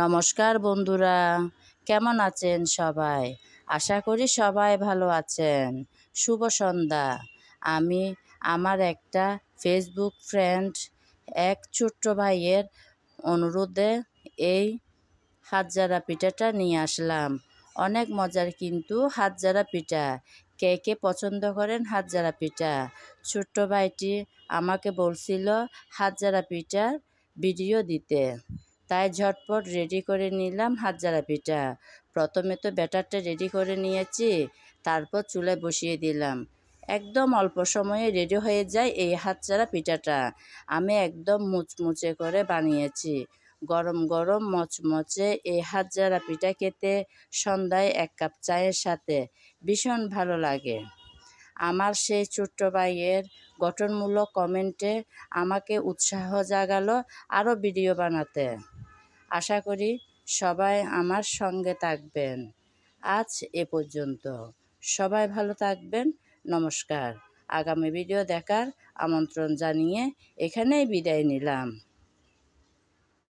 নমস্কার বন্ধুরা কেমন আছেন সবাই আশা করি সবাই ভালো আছেন শুভ সন্ধ্যা আমি আমার একটা ফেসবুক ফ্রেন্ড এক ছোট্ট ভাইয়ের অনুরোধে এই হাতজারা পিঠাটা নিয়ে আসলাম অনেক মজার কিন্তু হাতজারা পিঠা কে কে পছন্দ করেন হাতজারা পিঠা ছোট্ট ভাইটি আমাকে বলছিল হাতজারা পিঠার ভিডিও দিতে তাই ঝটপট রেডি করে নিলাম হাতজারা পিঠা প্রথমে তো ব্যাটারটা রেডি করে নিয়েছি তারপর চুলায় বসিয়ে দিলাম একদম অল্প সময়ে রেডি হয়ে যায় এই হাতচারা পিঠাটা আমি একদম মুচমুচে করে বানিয়েছি গরম গরম মচমচে এই জারা পিঠা খেতে সন্ধ্যায় এক কাপ চায়ের সাথে ভীষণ ভালো লাগে আমার সেই ছোট্ট ভাইয়ের গঠনমূলক কমেন্টে আমাকে উৎসাহ জাগালো আরও ভিডিও বানাতে আশা করি সবাই আমার সঙ্গে থাকবেন আজ এ পর্যন্ত সবাই ভালো থাকবেন নমস্কার আগামী ভিডিও দেখার আমন্ত্রণ জানিয়ে এখানেই বিদায় নিলাম